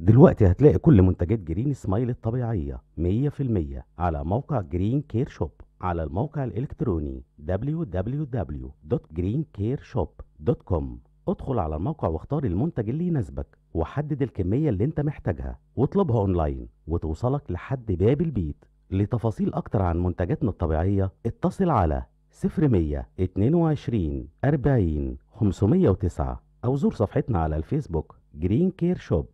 دلوقتي هتلاقي كل منتجات جرين سمايل الطبيعية 100% على موقع جرين كير شوب على الموقع الإلكتروني www.greencareshop.com ادخل على الموقع واختار المنتج اللي يناسبك وحدد الكمية اللي انت محتاجها واطلبها اونلاين وتوصلك لحد باب البيت لتفاصيل أكتر عن منتجاتنا الطبيعية اتصل على 0122 40 509 أو زور صفحتنا على الفيسبوك جرين كير شوب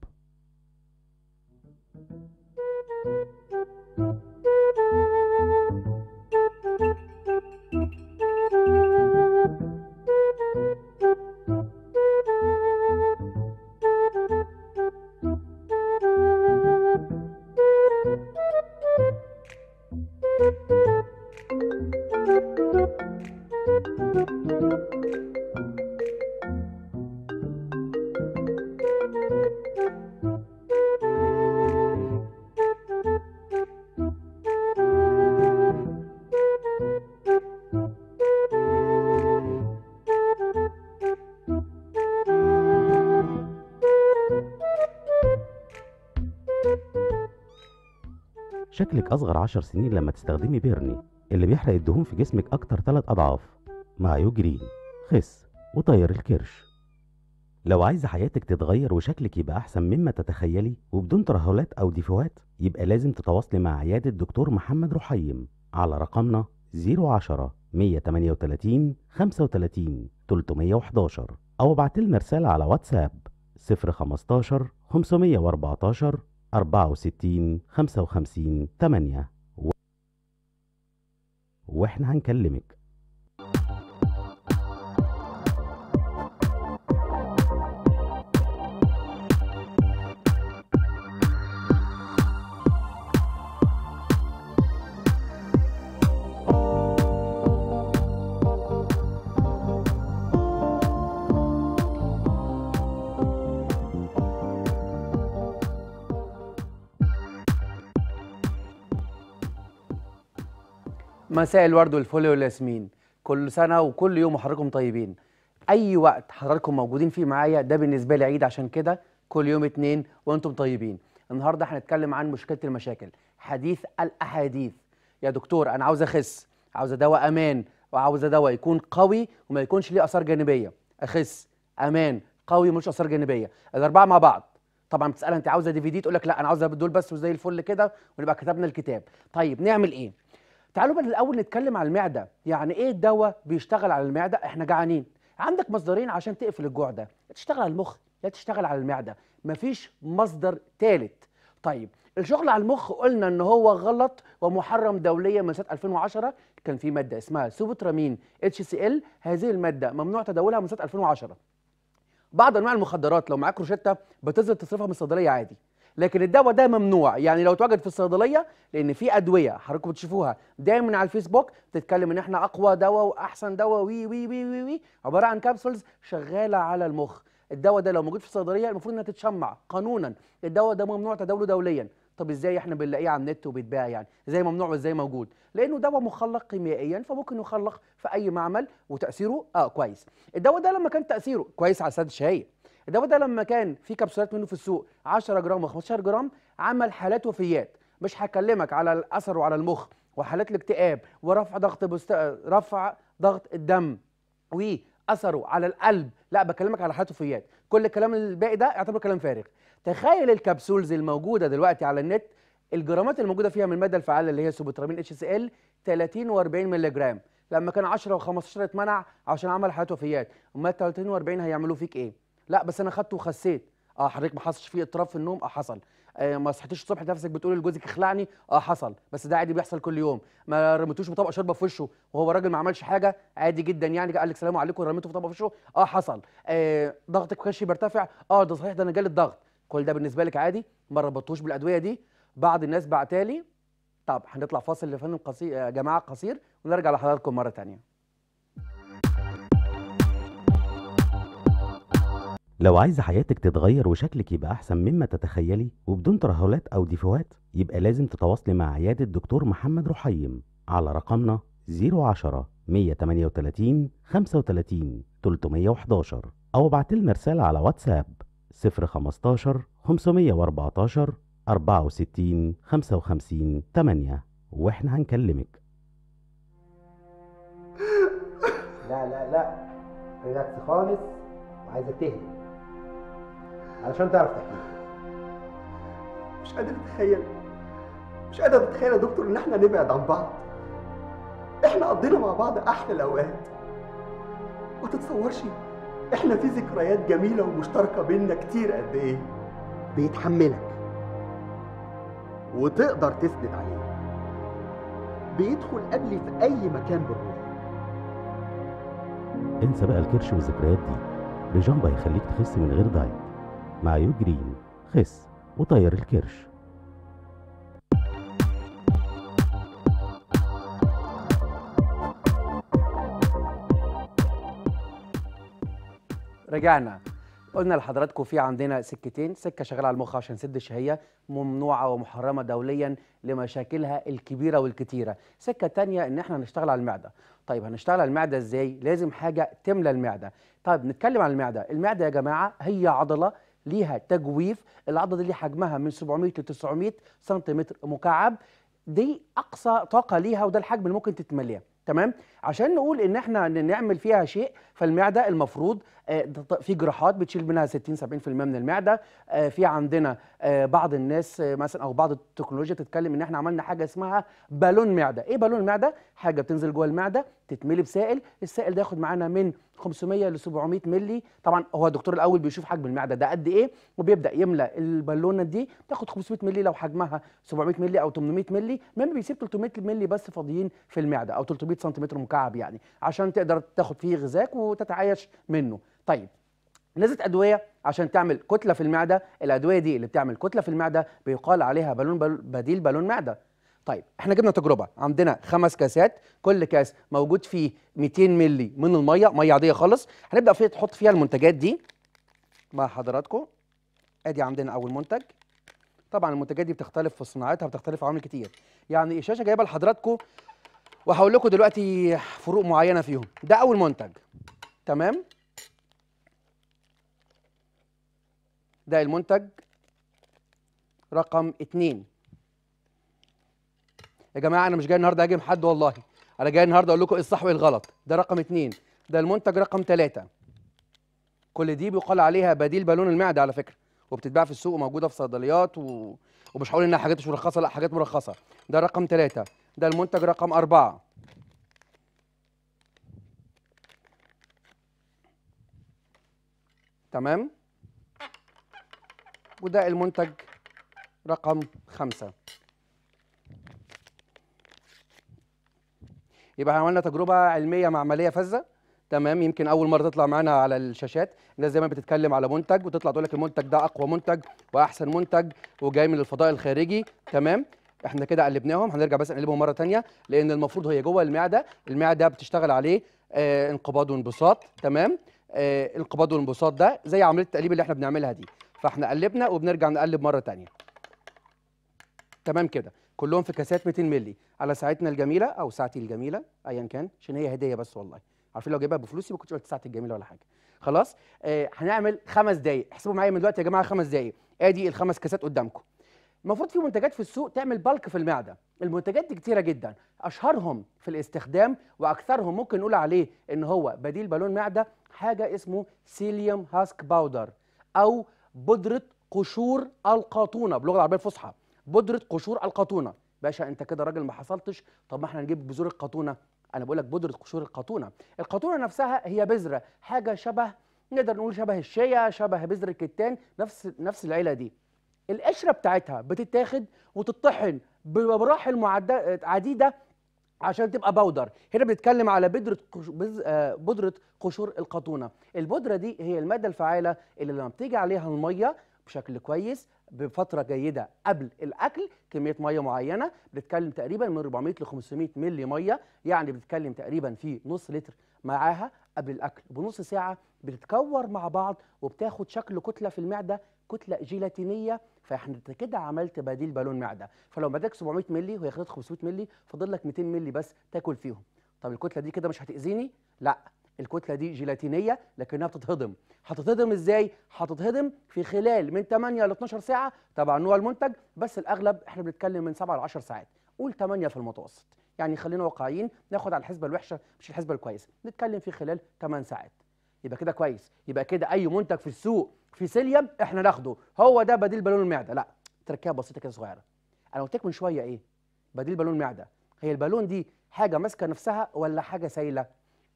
أصغر 10 سنين لما تستخدمي بيرني اللي بيحرق الدهون في جسمك أكتر ثلاث أضعاف مع يوجرين خس وطير الكرش لو عايزة حياتك تتغير وشكلك يبقى أحسن مما تتخيلي وبدون ترهلات أو ديفوهات يبقى لازم تتواصلي مع عيادة دكتور محمد رحيم على رقمنا 010 138 35 311 أو ابعتلنا رسالة على واتساب 015 514 أربعة وستين خمسة وخمسين وإحنا هنكلمك مساء الورد والفل والياسمين كل سنه وكل يوم وحضراتكم طيبين اي وقت حضراتكم موجودين فيه معايا ده بالنسبه لي عيد عشان كده كل يوم اتنين وانتم طيبين النهارده هنتكلم عن مشكله المشاكل حديث الاحاديث يا دكتور انا عاوز اخس عاوز دواء امان وعاوز دواء يكون قوي وما يكونش ليه اثار جانبيه اخس امان قوي مش اثار جانبيه الاربعه مع بعض طبعا بتسالها انت عاوزه دي في دي تقول لك لا انا عاوزه دول بس وزي الفل كده ونبقى كتبنا الكتاب طيب نعمل ايه تعالوا بقى الاول نتكلم على المعده يعني ايه الدواء بيشتغل على المعده احنا جعانين عندك مصدرين عشان تقفل الجوع ده يا تشتغل على المخ يا تشتغل على المعده مفيش مصدر ثالث طيب الشغل على المخ قلنا ان هو غلط ومحرم دوليا من سنه 2010 كان في ماده اسمها سوبوترامين اتش سي ال هذه الماده ممنوع تداولها من سنه 2010 بعض انواع المخدرات لو معاك روشته بتقدر تصرفها من الصيدليه عادي لكن الدواء ده ممنوع يعني لو اتوجد في الصيدليه لان في ادويه حضراتكم بتشوفوها دايما على الفيسبوك بتتكلم ان احنا اقوى دواء واحسن دواء وي وي وي وي, وي عباره عن كابسولز شغاله على المخ الدواء ده لو موجود في الصيدليه المفروض انها تتشمع قانونا الدواء ده ممنوع تداوله دوليا طب ازاي احنا بنلاقيه على النت وبيتباع يعني ازاي ممنوع وازاي موجود لانه دواء مخلق كيميائيا فممكن يخلق في اي معمل وتاثيره اه كويس الدواء ده لما كان تاثيره كويس على السد الشهيه الدواء ده لما كان في كبسولات منه في السوق 10 جرام و15 جرام عمل حالات وفيات مش هكلمك على الاثر وعلى المخ وحالات الاكتئاب ورفع ضغط بست... رفع ضغط الدم واثره على القلب لا بكلمك على حالات وفيات كل الكلام الباقي ده اعتبره كلام فارغ تخيل الكبسولز الموجوده دلوقتي على النت الجرامات الموجوده فيها من الماده الفعاله اللي هي سوبوترامين اتش اس ال 30 و40 مللي جرام لما كان 10 و15 اتمنع عشان عمل حالات وفيات امال 30 و40 هيعملوا فيك ايه لا بس انا خدته وخسيت اه حضرتك ما حصلش فيه اضطراب في النوم اه حصل آه ما صحيتيش الصبح نفسك بتقول لجوزك اخلعني اه حصل بس ده عادي بيحصل كل يوم ما رميتوش بطبق شوربه في وشه وهو راجل ما عملش حاجه عادي جدا يعني قال لك سلام عليكم رميته في طبق في وشه اه حصل آه ضغطك في بيرتفع اه ده صحيح ده انا جالي الضغط كل ده بالنسبه لك عادي ما ربطتوش بالادويه دي بعض الناس بعتالي طب هنطلع فاصل لفن قصير يا آه، جماعه قصير ونرجع لحضراتكم مره ثانيه لو عايزة حياتك تتغير وشكلك يبقى أحسن مما تتخيلي وبدون ترهلات أو ديفوهات يبقى لازم تتواصلي مع عيادة دكتور محمد رحيم على رقمنا 010 138 35 311 أو ابعتلنا رسالة على واتساب 015 514 64 55 8 واحنا هنكلمك لا لا لا ريلاكس خالص وعايزك تهدى علشان تعرف تحكي مش قادر اتخيل مش قادر اتخيل يا دكتور ان احنا نبعد عن بعض احنا قضينا مع بعض احلى الاوقات ما تتصورش احنا في ذكريات جميله ومشتركه بينا كتير قد ايه بيتحملك وتقدر تسند عليه بيدخل قبلي في اي مكان بالروح انسى بقى الكرش والذكريات دي بجنبه هيخليك تخس من غير دايت مع جرين خس وطير الكرش رجعنا قلنا لحضراتكم في عندنا سكتين سكه شغاله على المخ عشان سد الشهيه ممنوعه ومحرمه دوليا لمشاكلها الكبيره والكتيره سكه تانية ان احنا نشتغل على المعده طيب هنشتغل على المعده ازاي لازم حاجه تملى المعده طيب نتكلم عن المعده المعده يا جماعه هي عضله ليها تجويف العضله دي حجمها من 700 ل 900 سنتيمتر مكعب دي اقصى طاقه ليها وده الحجم اللي ممكن تتمليها تمام عشان نقول ان احنا نعمل فيها شيء فالمعده المفروض آه، في جراحات بتشيل منها 60 70% من المعده آه، في عندنا آه، بعض الناس مثلا او بعض التكنولوجيا تتكلم ان احنا عملنا حاجه اسمها بالون معده ايه بالون معده حاجه بتنزل جوه المعده تتملي بسائل السائل ده ياخد معانا من 500 ل 700 مللي طبعا هو الدكتور الاول بيشوف حجم المعده ده قد ايه وبيبدا يملى البالونه دي تاخد 500 مللي لو حجمها 700 مللي او 800 مللي ما بيسيب 300 مللي بس فاضيين في المعده او 300 سم مكعب مكعب يعني عشان تقدر تاخد فيه غذاك وتتعايش منه طيب نزلت ادويه عشان تعمل كتله في المعده الادويه دي اللي بتعمل كتله في المعده بيقال عليها بالون بل... بديل بالون معده طيب احنا جبنا تجربه عندنا خمس كاسات كل كاس موجود فيه 200 مللي من الميه ميه عاديه خالص هنبدا فيه تحط فيها المنتجات دي مع حضراتكم ادي عندنا اول منتج طبعا المنتجات دي بتختلف في صناعتها بتختلف عوامل كتير يعني الشاشه جايبه لحضراتكم وهقول لكم دلوقتي فروق معينه فيهم ده اول منتج تمام ده المنتج رقم اتنين يا جماعه انا مش جاي النهارده اجي حد والله انا جاي النهارده اقول لكم ايه الصح وايه الغلط ده رقم اتنين ده المنتج رقم ثلاثة كل دي بيقال عليها بديل بالون المعده على فكره وبتتباع في السوق وموجوده في صيدليات و... ومش هقول انها حاجات مش مرخصه لا حاجات مرخصه ده رقم ثلاثة ده المنتج رقم أربعة تمام وده المنتج رقم خمسة يبقى عملنا تجربة علمية مع عملية فزة تمام يمكن اول مره تطلع معانا على الشاشات الناس دايما بتتكلم على منتج وتطلع تقول لك المنتج ده اقوى منتج واحسن منتج وجاي من الفضاء الخارجي تمام احنا كده قلبناهم هنرجع بس نقلبهم مره ثانيه لان المفروض هي جوه المعده المعده بتشتغل عليه آه انقباض وانبساط تمام آه انقباض وانبساط ده زي عمليه التقليب اللي احنا بنعملها دي فاحنا قلبنا وبنرجع نقلب مره ثانيه تمام كده كلهم في كاسات 200 مللي على ساعتنا الجميله او ساعتي الجميله ايا كان عشان هي هديه بس والله عارفين لو جايبها بفلوسي ما كنتش قلت ساعتي الجميله ولا حاجه خلاص آه هنعمل خمس دقايق احسبوا معايا من دلوقتي يا جماعه خمس دقايق ادي الخمس كاسات قدامكم المفروض في منتجات في السوق تعمل بالك في المعده المنتجات دي كتيره جدا اشهرهم في الاستخدام واكثرهم ممكن نقول عليه ان هو بديل بالون معده حاجه اسمه سيليوم هاسك باودر او بودره قشور القاطونه باللغه العربيه الفصحى بودره قشور القاطونه باشا انت كده راجل ما حصلتش طب ما احنا نجيب بذور القاطونه انا بقول لك بودره قشور القاطونه القاطونه نفسها هي بذره حاجه شبه نقدر نقول شبه الشيا شبه بذر الكتان نفس نفس العيله دي القشره بتاعتها بتتاخد وتطحن بمراحل عديده عشان تبقى بودر هنا بنتكلم على بذره بودره آه، قشور القطونه البودره دي هي الماده الفعاله اللي لما بتيجي عليها الميه بشكل كويس بفتره جيده قبل الاكل كميه ميه معينه بنتكلم تقريبا من 400 ل 500 مللي ميه يعني بنتكلم تقريبا في نص لتر معاها قبل الاكل بنص ساعه بتتكور مع بعض وبتاخد شكل كتله في المعده كتله جيلاتينيه فاحنا كده عملت بديل بالون معده فلو معدتك 700 مللي وهي خدت 500 مللي فاضل لك 200 مللي بس تاكل فيهم طب الكتله دي كده مش هتاذيني لا الكتله دي جيلاتينيه لكنها بتتهضم هتتهضم ازاي هتتهضم في خلال من 8 ل 12 ساعه طبعا نوع المنتج بس الاغلب احنا بنتكلم من 7 ل 10 ساعات قول 8 في المتوسط يعني خلينا واقعيين ناخد على الحسبه الوحشه مش الحسبه الكويسه نتكلم في خلال 8 ساعات يبقى كده كويس يبقى كده اي منتج في السوق في سيليم احنا ناخده هو ده بديل بالون المعده لا تركيبه بسيطه كده صغيره انا قلت لك من شويه ايه بديل بالون المعده هي البالون دي حاجه ماسكه نفسها ولا حاجه سايله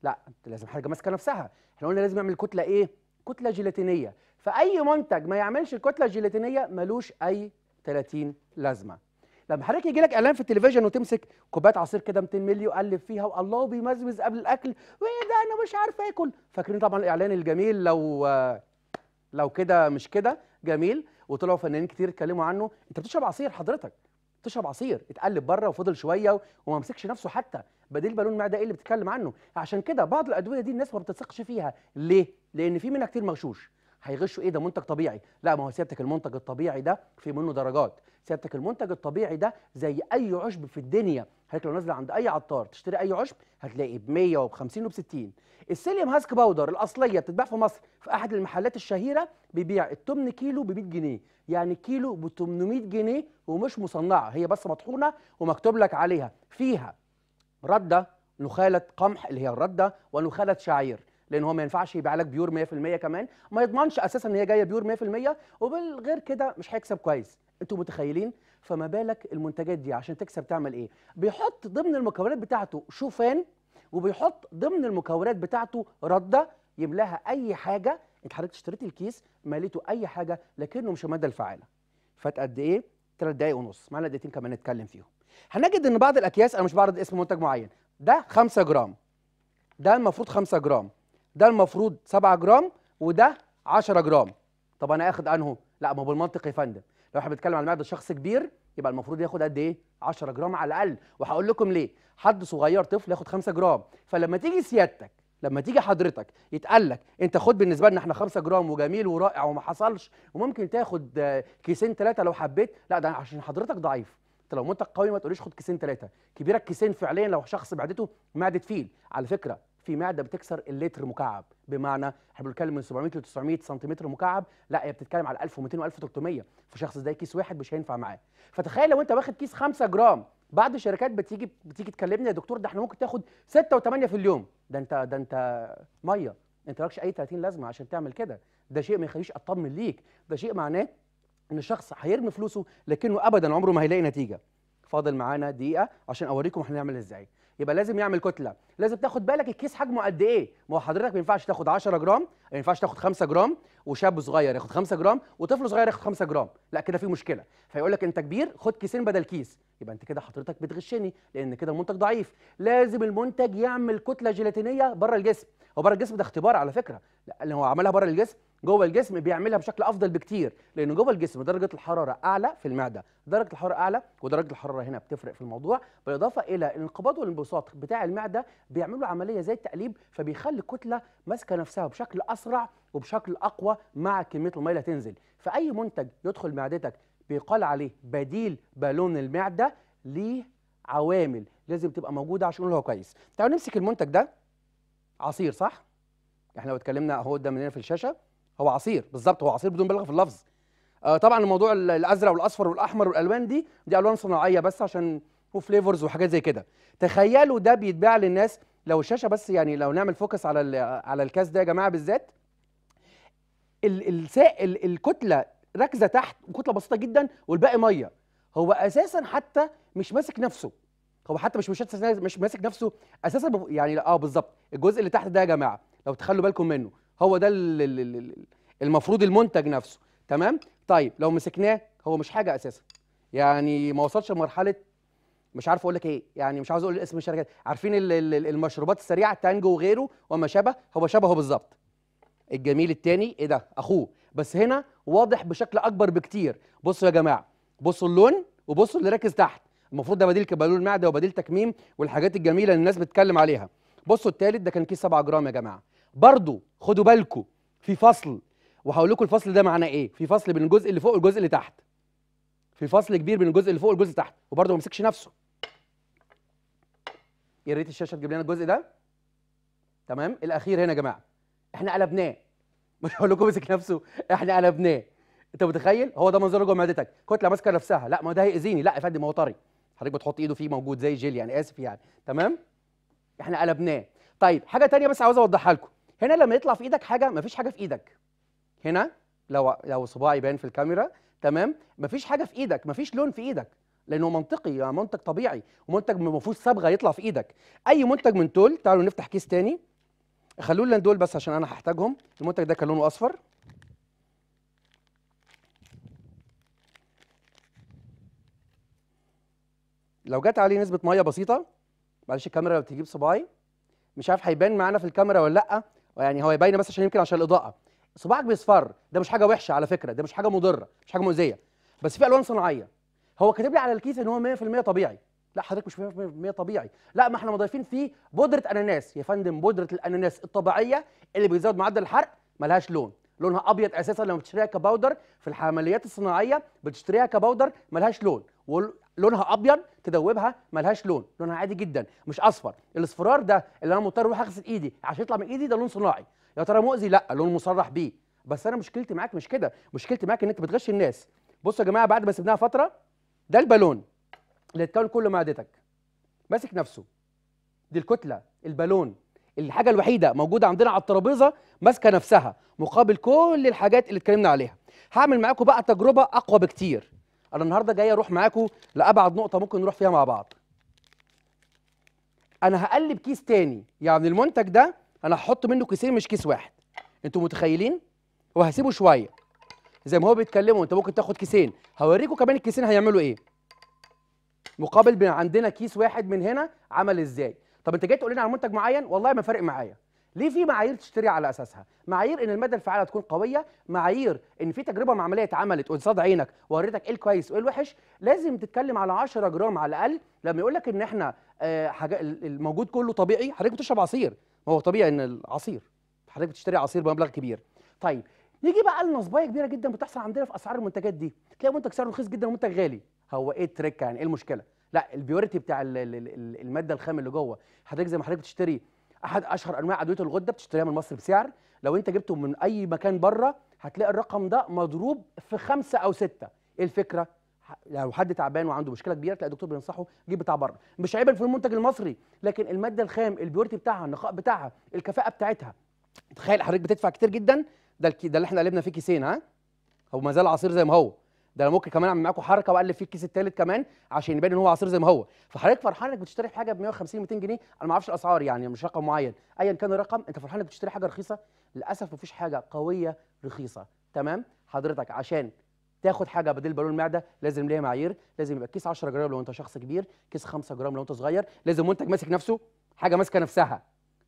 لا انت لازم حاجه ماسكه نفسها احنا قلنا لازم نعمل كتله ايه كتله جيلاتينيه فاي منتج ما يعملش الكتله الجيلاتينيه ملوش اي 30 لازمه لما حضرتك يجي لك اعلان في التلفزيون وتمسك كوبايه عصير كده 200 مللي وقلب فيها والله بيمزمز قبل الاكل وايه ده انا مش عارف اكل فاكرين طبعا الاعلان الجميل لو لو كده مش كده جميل وطلعوا فنانين كتير اتكلموا عنه انت بتشرب عصير حضرتك بتشرب عصير اتقلب بره وفضل شويه وما مسكش نفسه حتى بديل بالون ده ايه اللي بتتكلم عنه عشان كده بعض الادويه دي الناس ما بتثقش فيها ليه لان في منها كتير مغشوش هيغشوا ايه ده منتج طبيعي لا ما هو سيادتك المنتج الطبيعي ده في منه درجات سيادتك المنتج الطبيعي ده زي اي عشب في الدنيا هات لو نازله عند اي عطار تشتري اي عشب هتلاقي ب 100 وب 50 وب 60 السيليوم هاسك باودر الاصليه بتتباع في مصر في احد المحلات الشهيره بيبيع التمن كيلو ب 100 جنيه يعني كيلو ب 800 جنيه ومش مصنعه هي بس مطحونه ومكتوب لك عليها فيها رده نخاله قمح اللي هي الرده ونخاله شعير لان هو ما ينفعش يبيع لك بيور 100% كمان ما يضمنش اساسا ان هي جايه بيور 100% وبالغير كده مش هيكسب كويس انتوا متخيلين فما بالك المنتجات دي عشان تكسب تعمل ايه بيحط ضمن المكونات بتاعته شوفان وبيحط ضمن المكونات بتاعته رده يملاها اي حاجه انت حضرتك اشتريت الكيس ماليته اي حاجه لكنه مش الماده الفعاله فات قد ايه 3 دقائق ونص معانا دقيقتين كمان نتكلم فيهم هنجد ان بعض الاكياس انا مش بعرض اسم منتج معين ده 5 جرام ده المفروض 5 جرام ده المفروض 7 جرام وده 10 جرام طب انا اخد انهو لا ما هو بالمنطق يا فندم لو احنا بنتكلم على معده شخص كبير يبقى المفروض ياخد قد ايه 10 جرام على الاقل وهقول لكم ليه حد صغير طفل ياخد 5 جرام فلما تيجي سيادتك لما تيجي حضرتك يتقال لك انت خد بالنسبه لنا احنا 5 جرام وجميل ورائع وما حصلش وممكن تاخد كيسين ثلاثه لو حبيت لا ده عشان حضرتك ضعيف انت لو منتج قوي ما تقوليش خد كيسين ثلاثه كبيرك كيسين فعليا لو شخص معدته معده فيل على فكره في معده بتكسر اللتر مكعب بمعنى احنا بنتكلم من 700 ل 900 سنتيمتر مكعب لا هي بتتكلم على 1200 و 1300 فشخص زي كيس واحد مش هينفع معاه فتخيل لو انت واخد كيس 5 جرام بعض الشركات بتيجي بتيجي تكلمني يا دكتور ده احنا ممكن تاخد 6 و8 في اليوم ده انت ده انت ميه انت مالكش اي 30 لازمه عشان تعمل كده ده شيء ما يخليش اطمن ليك ده شيء معناه ان الشخص هيرمي فلوسه لكنه ابدا عمره ما هيلاقي نتيجه فاضل معانا دقيقه عشان اوريكم احنا هنعمل ازاي يبقى لازم يعمل كتله لازم تاخد بالك الكيس حجمه قد ايه ما هو حضرتك ما ينفعش تاخد 10 جرام ما ينفعش تاخد 5 جرام وشاب صغير ياخد 5 جرام وطفل صغير ياخد 5 جرام لا كده في مشكله فيقول لك انت كبير خد كيسين بدل كيس يبقى انت كده حضرتك بتغشني لان كده المنتج ضعيف لازم المنتج يعمل كتله جيلاتينيه بره الجسم هو بره الجسم ده اختبار على فكره لان هو عملها بره الجسم جوه الجسم بيعملها بشكل افضل بكتير لان جوه الجسم درجه الحراره اعلى في المعده درجه الحراره اعلى ودرجه الحراره هنا بتفرق في الموضوع بالاضافه الى الانقباض والانبساط بتاع المعده بيعملوا عمليه زي التقليب فبيخلي الكتله ماسكه نفسها بشكل اسرع وبشكل اقوى مع كميه الميه اللي هتنزل فاي منتج يدخل معدتك بيقال عليه بديل بالون المعده ليه عوامل لازم تبقى موجوده عشان هو كويس تعالوا نمسك المنتج ده عصير صح احنا لو اتكلمنا اهو هنا في الشاشه هو عصير بالظبط هو عصير بدون بلغه في اللفظ آه طبعا الموضوع الازرق والاصفر والاحمر والالوان دي دي الوان صناعيه بس عشان وفليفرز وحاجات زي كده تخيلوا ده بيتباع للناس لو الشاشه بس يعني لو نعمل فوكس على على الكاس ده يا جماعه بالذات السائل الكتله ركزه تحت وكتله بسيطه جدا والباقي ميه هو اساسا حتى مش ماسك نفسه هو حتى مش مش مش ماسك نفسه اساسا يعني اه بالظبط الجزء اللي تحت ده يا جماعه لو تخلوا بالكم منه هو ده المفروض المنتج نفسه تمام طيب لو مسكناه هو مش حاجه اساسا يعني ما وصلش لمرحله مش عارف اقول لك ايه يعني مش عاوز اقول اسم الشركات عارفين المشروبات السريعه تانجو وغيره وما شابه هو شبهه بالظبط الجميل التاني ايه ده اخوه بس هنا واضح بشكل اكبر بكتير بصوا يا جماعه بصوا اللون وبصوا اللي راكز تحت المفروض ده بديل كبالول معده وبديل تكميم والحاجات الجميله اللي الناس بتتكلم عليها بصوا التالت ده كان كيس 7 جرام يا جماعه برضو خدوا بالكم في فصل وهقول لكم الفصل ده معناه ايه في فصل بين الجزء اللي فوق والجزء اللي تحت في فصل كبير بين الجزء اللي فوق والجزء اللي تحت وبرضو ما مسكش نفسه يا ريت الشاشه تجيب لنا الجزء ده تمام الاخير هنا يا جماعه احنا قلبناه مش هقول لكم مسك نفسه احنا قلبناه انت متخيل هو ده منظره جوه معدتك كتله ماسكه نفسها لا ما ده هيأذيني لا يا فندم هو طري حضرتك بتحط ايده فيه موجود زي جيل يعني اسف يعني تمام احنا قلبناه طيب حاجه ثانيه بس عاوز اوضحها لكم هنا لما يطلع في ايدك حاجه مفيش حاجه في ايدك هنا لو لو صباعي باين في الكاميرا تمام مفيش حاجه في ايدك مفيش لون في ايدك لانه منطقي يعني منتج طبيعي ومنتج ما فيهوش صبغه يطلع في ايدك اي منتج من دول تعالوا نفتح كيس تاني خلوا لنا دول بس عشان انا هحتاجهم المنتج ده كان لونه اصفر لو جت عليه نسبه ميه بسيطه معلش الكاميرا لو بتجيب صباعي مش عارف هيبان معانا في الكاميرا ولا لا يعني هو يبين بس عشان يمكن عشان الاضاءه صباعك بيصفر ده مش حاجه وحشه على فكره ده مش حاجه مضره مش حاجه مؤذيه بس في الوان صناعيه هو كاتب لي على الكيس ان هو 100% طبيعي لا حضرتك مش 100% طبيعي لا ما احنا مضيفين فيه بودره اناناس يا فندم بودره الاناناس الطبيعيه اللي بيزود معدل الحرق ملهاش لون لونها ابيض اساسا لما بتشتريها كباودر في العمليات الصناعيه بتشتريها كباودر ملهاش لون ولونها ابيض تدوبها ملهاش لون لونها عادي جدا مش اصفر الاصفرار ده اللي انا مضطر اروح اغسل ايدي عشان يطلع من ايدي ده لون صناعي يا ترى مؤذي لا لون مصرح بيه بس انا مشكلتي معاك مش كده مشكلتي معاك ان انت بتغش الناس بصوا يا جماعه بعد ما سيبناها فتره ده البالون اللي اتكون كل معدتك ماسك نفسه دي الكتله البالون الحاجه الوحيده موجوده عندنا على الترابيزه ماسكه نفسها مقابل كل الحاجات اللي اتكلمنا عليها هعمل معاكم بقى تجربه اقوى بكتير انا النهارده جاي اروح معاكم لابعد نقطه ممكن نروح فيها مع بعض انا هقلب كيس تاني يعني المنتج ده انا هحط منه كيسين مش كيس واحد انتوا متخيلين وهسيبه شويه زي ما هو بيتكلموا انت ممكن تاخد كيسين هوريكم كمان الكيسين هيعملوا ايه مقابل عندنا كيس واحد من هنا عمل ازاي طب انت جاي تقول لنا على منتج معين والله ما فارق معايا ليه في معايير تشتري على اساسها معايير ان الماده الفعاله تكون قويه معايير ان في تجربه معمليه اتعملت قصاد عينك ووريتك ايه الكويس وايه الوحش لازم تتكلم على 10 جرام على الاقل لما يقول لك ان احنا آه، حاجه الموجود كله طبيعي حضرتك بتشرب عصير ما هو طبيعي ان العصير حضرتك بتشتري عصير بمبلغ كبير طيب نيجي بقى لنصبايه كبيره جدا بتحصل عندنا في اسعار المنتجات دي تلاقي منتج سعره رخيص جدا ومنتج غالي هو ايه التريك يعني ايه المشكله لا البيوريتي بتاع الماده الخام اللي جوه حضرتك زي ما حضرتك بتشتري احد اشهر انواع ادويه الغده بتشتريها من مصر بسعر لو انت جبته من اي مكان بره هتلاقي الرقم ده مضروب في خمسة او ستة ايه الفكره لو حد تعبان وعنده مشكله كبيره تلاقي الدكتور بينصحه يجيب بتاع بره مش عيبا في المنتج المصري لكن الماده الخام البيورتي بتاعها النقاء بتاعها الكفاءه بتاعتها تخيل حضرتك بتدفع كتير جدا ده ده اللي احنا قلبنا فيه كيسين ها هو ما زال عصير زي ما هو ده انا ممكن كمان اعمل معاكم حركه واقلب فيه الكيس الثالث كمان عشان يبان ان هو عصير زي ما هو فحضرتك فرحان انك بتشتري حاجه ب 150 200 جنيه انا ما اعرفش الاسعار يعني مش رقم معين ايا كان الرقم انت فرحان انك بتشتري حاجه رخيصه للاسف مفيش حاجه قويه رخيصه تمام حضرتك عشان تاخد حاجه بديل بالون معده لازم ليها معايير لازم يبقى كيس 10 جرام لو انت شخص كبير كيس 5 جرام لو انت صغير لازم منتج ماسك نفسه حاجه ماسكه نفسها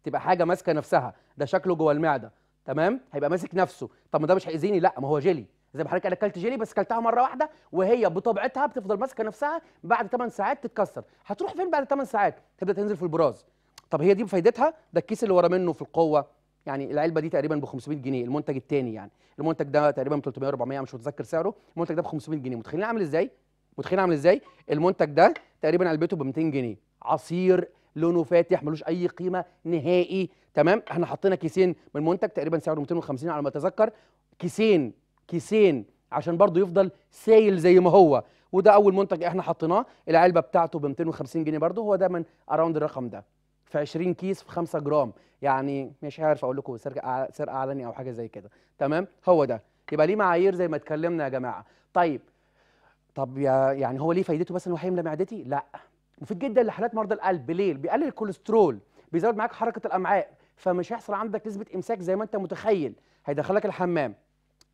تبقى حاجه ماسكه نفسها ده شكله جوه المعده تمام هيبقى ماسك نفسه طب ما ده مش هيأذيني لا ما هو جيلي زي ما حضرتك انا اكلت جيلي بس اكلتها مره واحده وهي بطبيعتها بتفضل ماسكه نفسها بعد 8 ساعات تتكسر هتروح فين بعد 8 ساعات تبدا تنزل في البراز طب هي دي فايدتها ده الكيس اللي ورا منه في القوه يعني العلبه دي تقريبا ب 500 جنيه المنتج الثاني يعني المنتج ده تقريبا ب 300 400 مش متذكر سعره المنتج ده ب 500 جنيه متخيلين عامل ازاي متخيلين عامل ازاي المنتج ده تقريبا علبته ب 200 جنيه عصير لونه فاتح ملوش اي قيمه نهائي تمام احنا حطينا كيسين من منتج تقريبا سعره 250 على ما اتذكر كيسين كيسين عشان برضه يفضل سايل زي ما هو وده اول منتج احنا حطيناه العلبه بتاعته ب 250 جنيه برضه هو دايما اراوند الرقم ده في 20 كيس في 5 جرام يعني مش عارف اقول لكم سرقه اعلاني علني او حاجه زي كده تمام هو ده يبقى ليه معايير زي ما اتكلمنا يا جماعه طيب طب يعني هو ليه فايدته بس ان هو هيملى معدتي لا مفيد جدا لحالات مرضى القلب ليه بيقلل الكوليسترول بيزود معاك حركه الامعاء فمش هيحصل عندك نسبه امساك زي ما انت متخيل هيدخلك الحمام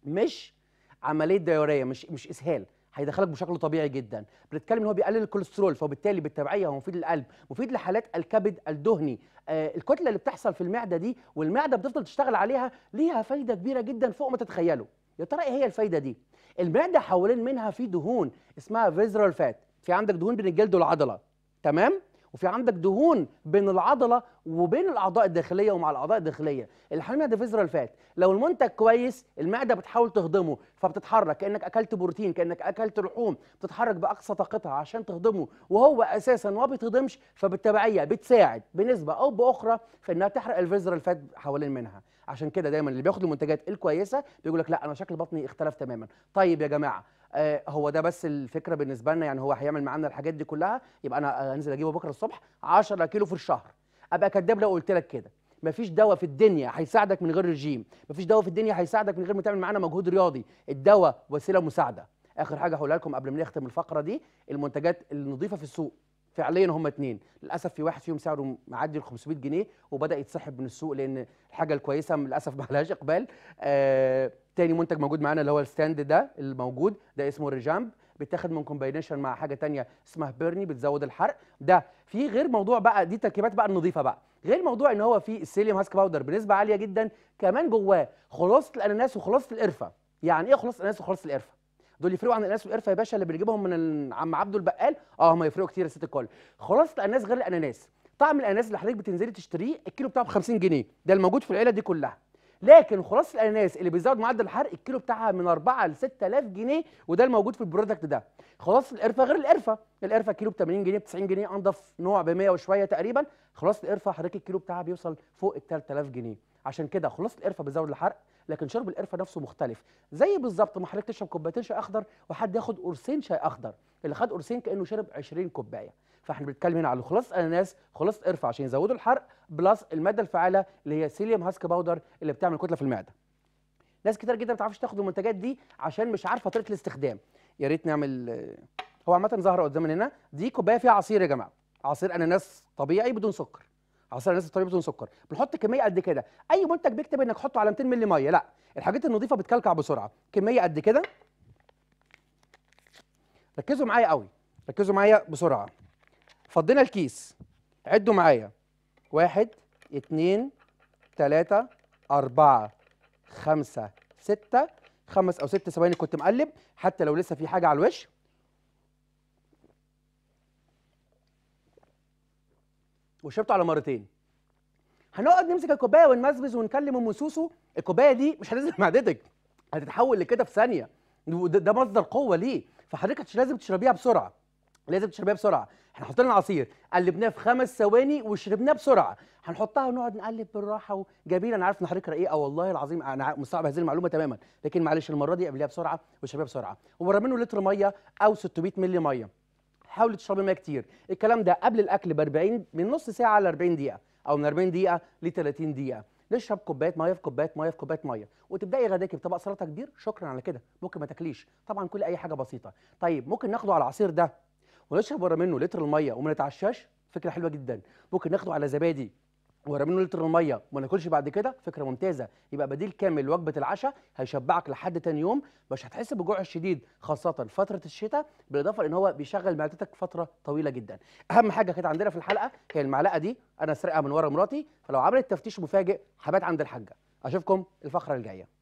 مش عمليه دوريه مش مش اسهال هيدخلك بشكل طبيعي جدا بنتكلم ان هو بيقلل الكوليسترول فبالتالي بالتبعيه هو مفيد للقلب مفيد لحالات الكبد الدهني آه الكتله اللي بتحصل في المعده دي والمعده بتفضل تشتغل عليها ليها فايده كبيره جدا فوق ما تتخيلوا يا ترى ايه هي الفايده دي المعده حوالين منها في دهون اسمها فيزرال فات في عندك دهون بين الجلد والعضله تمام وفي عندك دهون بين العضله وبين الاعضاء الداخليه ومع الاعضاء الداخليه الحميه فيزرال فات لو المنتج كويس المعده بتحاول تهضمه فبتتحرك كانك اكلت بروتين كانك اكلت لحوم بتتحرك باقصى طاقتها عشان تهضمه وهو اساسا ما بيتهضمش فبالتبعيه بتساعد بنسبه او باخرى في انها تحرق الفيزرال فات حوالين منها عشان كده دايما اللي بياخد المنتجات الكويسه بيقول لك لا انا شكل بطني اختلف تماما طيب يا جماعه آه، هو ده بس الفكره بالنسبه لنا يعني هو هيعمل معانا الحاجات دي كلها يبقى انا انزل اجيبه بكره الصبح 10 كيلو في الشهر ابقى كداب لو قلت لك كده مفيش دواء في الدنيا هيساعدك من غير الجيم مفيش دواء في الدنيا هيساعدك من غير ما تعمل معانا مجهود رياضي الدواء وسيله مساعده اخر حاجه هقولها لكم قبل ما نختم الفقره دي المنتجات النظيفه في السوق فعليا هم اتنين للاسف في واحد فيهم سعره معدي ال 500 جنيه وبدا يتسحب من السوق لان الحاجه الكويسه للاسف ما لهاش اقبال آه تاني منتج موجود معانا اللي هو الستاند ده الموجود ده اسمه ريجامب بيتاخد من كومباينيشن مع حاجه تانية اسمها بيرني بتزود الحرق ده في غير موضوع بقى دي تركيبات بقى النظيفه بقى غير موضوع ان هو في السيليوم هاسك باودر بنسبه عاليه جدا كمان جواه خلاصه الاناناس وخلاصه القرفه يعني ايه خلاصه الاناناس وخلاصه القرفه دول يفرقوا عن الاناناس والقرفه يا باشا اللي بنجيبهم من عم عبده البقال اه هم يفرقوا كتير يا ست الكل خلاصه الاناناس غير الاناناس طعم الاناناس اللي حضرتك بتنزلي تشتريه الكيلو بتاعه ب 50 جنيه ده الموجود في العيله دي كلها لكن خلاصه الاناناس اللي بيزود معدل الحرق الكيلو بتاعها من 4 ل 6000 جنيه وده الموجود في البرودكت ده خلاصه القرفه غير القرفه القرفه كيلو ب 80 جنيه ب 90 جنيه انضف نوع ب 100 وشويه تقريبا خلاصه القرفه حضرتك الكيلو بتاعها بيوصل فوق ال 3000 جنيه عشان كده خلاصه القرفه بيزود الحرق لكن شرب القرفه نفسه مختلف زي بالظبط ما حضرتك تشرب كوبايتين شاي اخضر وحد ياخد قرصين شاي اخضر اللي خد قرصين كانه شرب 20 كوبايه فاحنا بنتكلم هنا على خلاصه اناناس خلاصه قرفه عشان يزودوا الحرق بلس الماده الفعاله اللي هي سيليوم هاسك باودر اللي بتعمل كتله في المعده ناس كتير جدا ما بتعرفش تاخد المنتجات دي عشان مش عارفه طريقه الاستخدام يا ريت نعمل هو عامه ظاهره قدامنا هنا دي كوبايه فيها عصير يا جماعه عصير اناناس طبيعي بدون سكر عصير اناناس طبيعي بدون سكر بنحط كميه قد كده اي منتج بيكتب انك تحطه على 200 مللي ميه لا الحاجات النظيفه بتكلكع بسرعه كميه قد كده ركزوا معايا قوي ركزوا معايا بسرعه فضينا الكيس عدوا معايا واحد اتنين تلاتة أربعة خمسة ستة خمس أو ست ثواني كنت مقلب حتى لو لسه في حاجة على الوش وشربته على مرتين هنقعد نمسك الكوبايه ونمزمز ونكلم ام سوسو الكوبايه دي مش هتنزل معدتك هتتحول لكده في ثانيه ده مصدر قوه ليه فحضرتك مش لازم تشربيها بسرعه لازم تشربيها بسرعه احنا حطينا العصير قلبناه في خمس ثواني وشربناه بسرعه هنحطها ونقعد نقلب بالراحه وجميل انا عارف ان حضرتك رايقه والله العظيم انا مستوعب هذه المعلومه تماما لكن معلش المره دي قبليها بسرعه وشربيها بسرعه وبره منه لتر ميه او 600 مللي ميه حاولي تشربي ميه كتير الكلام ده قبل الاكل ب 40 من نص ساعه ل 40 دقيقه او من 40 دقيقه ل 30 دقيقه نشرب كوبايه ميه في كوبايه ميه في كوبايه ميه وتبداي غداكي بطبق سلطه كبير شكرا على كده ممكن ما تاكليش طبعا كل اي حاجه بسيطه طيب ممكن ناخده على العصير ده ونشرب ورا منه لتر الميه وما نتعشاش فكره حلوه جدا ممكن ناخده على زبادي ورا منه لتر الميه وما ناكلش بعد كده فكره ممتازه يبقى بديل كامل لوجبه العشاء هيشبعك لحد تاني يوم مش هتحس بجوع شديد خاصه فتره الشتاء بالاضافه لان هو بيشغل معدتك فتره طويله جدا اهم حاجه كانت عندنا في الحلقه هي المعلقه دي انا سرقها من ورا مراتي فلو عملت تفتيش مفاجئ حبات عند الحاجه اشوفكم الفقره الجايه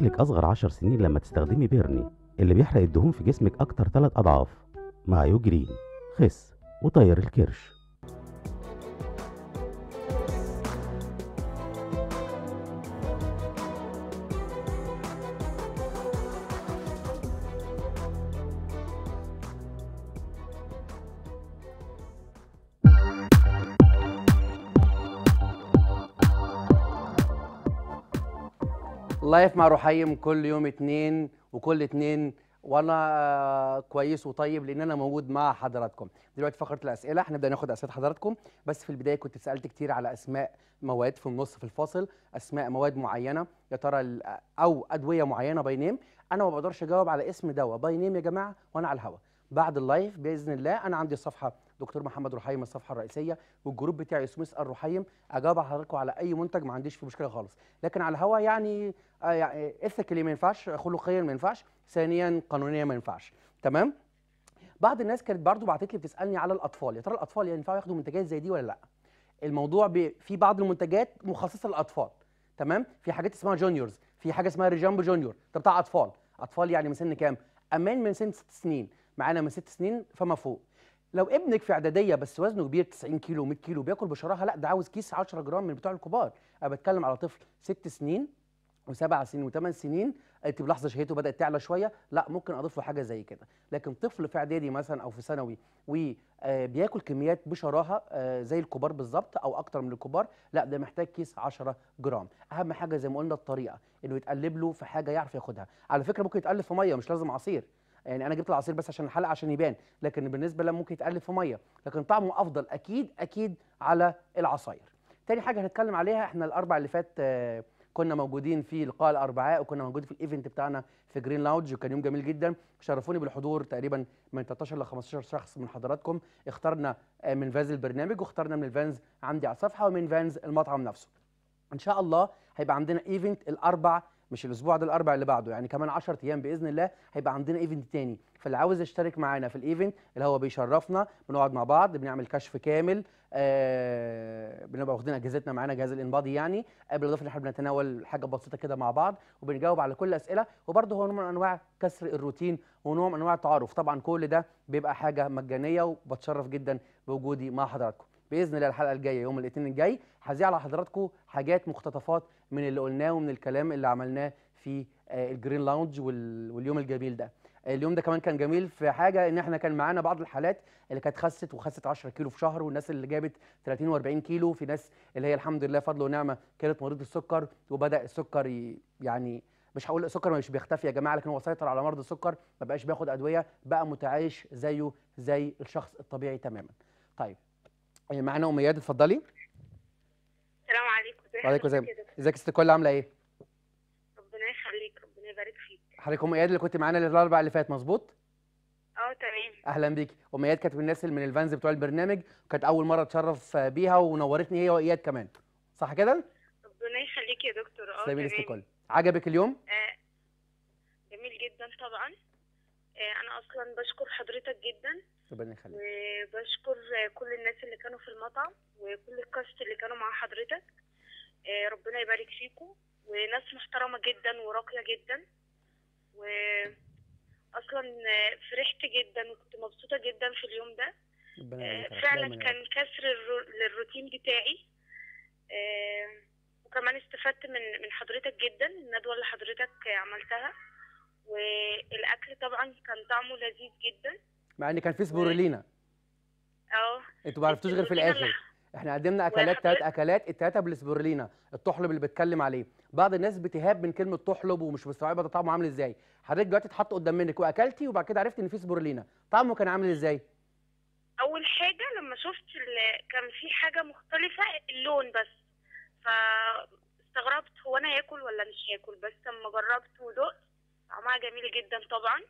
شكلك أصغر عشر سنين لما تستخدمي بيرني اللي بيحرق الدهون في جسمك أكتر ثلاث أضعاف مع يوجرين خس وطير الكرش ضيف مع رحيم كل يوم اثنين وكل اثنين وانا كويس وطيب لان انا موجود مع حضراتكم دلوقتي فقره الاسئله هنبدا ناخد اسئله حضراتكم بس في البدايه كنت سالت كتير على اسماء مواد في النص في الفاصل اسماء مواد معينه يا ترى او ادويه معينه باي نيم انا ما بقدرش اجاوب على اسم دواء باي نيم يا جماعه وانا على الهوا بعد اللايف باذن الله انا عندي الصفحه دكتور محمد رحيم الصفحه الرئيسيه والجروب بتاعي اسمه اسال رحيم اجاوب على حضراتكم على اي منتج ما عنديش فيه مشكله خالص لكن على الهوا يعني, آه، يعني اثيكلي ما ينفعش خلقيا ما ينفعش ثانيا قانونيا ما ينفعش تمام بعض الناس كانت برضو بعتت لي بتسالني على الاطفال يا ترى الاطفال يعني ينفعوا ياخدوا منتجات زي دي ولا لا الموضوع في بعض المنتجات مخصصه للاطفال تمام في حاجات اسمها جونيورز في حاجه اسمها ريجامب جونيور ده بتاع اطفال اطفال يعني من سن كام امان من سن ست سنين معانا من ست سنين فما فوق لو ابنك في اعداديه بس وزنه كبير 90 كيلو 100 كيلو بياكل بشراهه لا ده عاوز كيس 10 جرام من بتوع الكبار انا بتكلم على طفل ست سنين وسبع سنين وثمان سنين انت بلحظه شهيته بدات تعلى شويه لا ممكن اضيف له حاجه زي كده لكن طفل في اعدادي مثلا او في ثانوي وبياكل آه، كميات بشراهه آه، زي الكبار بالظبط او اكتر من الكبار لا ده محتاج كيس 10 جرام اهم حاجه زي ما قلنا الطريقه انه يتقلب له في حاجه يعرف ياخدها على فكره ممكن يتقلب في ميه مش لازم عصير يعني انا جبت العصير بس عشان الحلقه عشان يبان لكن بالنسبه لم ممكن يتقلب في ميه لكن طعمه افضل اكيد اكيد على العصاير تاني حاجه هنتكلم عليها احنا الاربع اللي فات آه، كنا موجودين في لقاء الاربعاء وكنا موجودين في الايفنت بتاعنا في جرين لاودج وكان يوم جميل جدا شرفوني بالحضور تقريبا من 13 ل 15 شخص من حضراتكم اخترنا آه، من فانز البرنامج واخترنا من الفانز عندي على الصفحه ومن فانز المطعم نفسه ان شاء الله هيبقى عندنا ايفنت الاربع مش الاسبوع ده الاربع اللي بعده يعني كمان 10 ايام باذن الله هيبقى عندنا ايفنت تاني فاللي عاوز يشترك معانا في الايفنت اللي هو بيشرفنا بنقعد مع بعض بنعمل كشف كامل آه بنبقى واخدين اجهزتنا معانا جهاز الانبادي يعني قبل بالاضافه ان احنا بنتناول حاجه بسيطه كده مع بعض وبنجاوب على كل الاسئله وبرده هو نوع من انواع كسر الروتين ونوع من انواع التعارف طبعا كل ده بيبقى حاجه مجانيه وبتشرف جدا بوجودي مع حضراتكم باذن الله الحلقه الجايه يوم الاثنين الجاي هذيع على حضراتكم حاجات مقتطفات من اللي قلناه ومن الكلام اللي عملناه في آه، الجرين لاونج واليوم الجميل ده اليوم ده كمان كان جميل في حاجه ان احنا كان معانا بعض الحالات اللي كانت خست وخست 10 كيلو في شهر والناس اللي جابت 30 و40 كيلو في ناس اللي هي الحمد لله فضل ونعمه كانت مريضه السكر وبدا السكر يعني مش هقول السكر مش بيختفي يا جماعه لكن هو سيطر على مرض السكر ما بقاش بياخد ادويه بقى متعايش زيه زي الشخص الطبيعي تماما طيب طيب، معانا ام اياد اتفضلي السلام عليكم وعليكم السلام ازيك يا ست كل عامله ايه ربنا يخليك ربنا يبارك فيك حضرتك ام اياد اللي كنت معانا الاربع اللي فات مظبوط اه تمام اهلا بيكي ام اياد كانت من الناس اللي من الفانز بتوع البرنامج وكانت اول مره اتشرف بيها ونورتني هي واياد كمان صح كده ربنا يخليك يا دكتور اه تمام الكل عجبك اليوم آه جميل جدا طبعا آه انا اصلا بشكر حضرتك جدا ربنا يخليك وبشكر كل الناس اللي كانوا في المطعم وكل الكاست اللي كانوا مع حضرتك آه، ربنا يبارك فيكم وناس محترمه جدا وراقيه جدا و اصلا آه، فرحت جدا وكنت مبسوطه جدا في اليوم ده آه، فعلا كان كسر للروتين بتاعي وكمان استفدت من من حضرتك جدا الندوه اللي حضرتك عملتها والاكل طبعا كان طعمه لذيذ جدا مع ان كان في سبورولينا اه انتوا ما عرفتوش غير في الاخر احنا قدمنا اكلات ثلاث اكلات الثلاثه بالسبورلينا الطحلب اللي بتكلم عليه بعض الناس بتهاب من كلمه طحلب ومش مستوعبه طعمه عامل ازاي حضرتك دلوقتي اتحط قدام منك واكلتي وبعد كده عرفت ان في سبورلينا طعمه كان عامل ازاي اول حاجه لما شفت كان في حاجه مختلفه اللون بس فاستغربت هو انا هاكل ولا مش هاكل بس لما جربت ودقت طعمها جميل جدا طبعا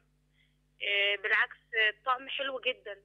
آه، بالعكس الطعم حلو جدا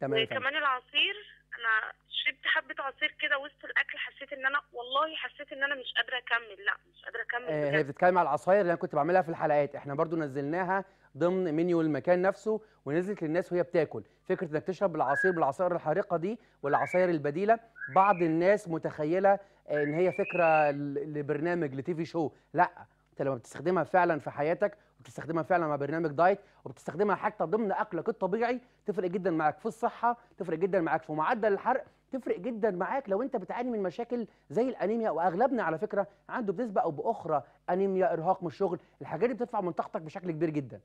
تمام وكمان العصير انا شربت حبه عصير كده وسط الاكل حسيت ان انا والله حسيت ان انا مش قادره اكمل لا مش قادره اكمل آه هي بتتكلم على العصاير اللي انا كنت بعملها في الحلقات احنا برضو نزلناها ضمن منيو المكان نفسه ونزلت للناس وهي بتاكل فكره انك تشرب العصير بالعصائر الحارقه دي والعصاير البديله بعض الناس متخيله آه، ان هي فكره لبرنامج لتي في شو لا انت لما بتستخدمها فعلا في حياتك بتستخدمها فعلا مع برنامج دايت وبتستخدمها حتى ضمن اكلك الطبيعي تفرق جدا معاك في الصحه تفرق جدا معاك في معدل الحرق تفرق جدا معاك لو انت بتعاني من مشاكل زي الانيميا واغلبنا على فكره عنده بنسبه او باخرى انيميا ارهاق من الشغل الحاجات دي بتدفع من طاقتك بشكل كبير جدا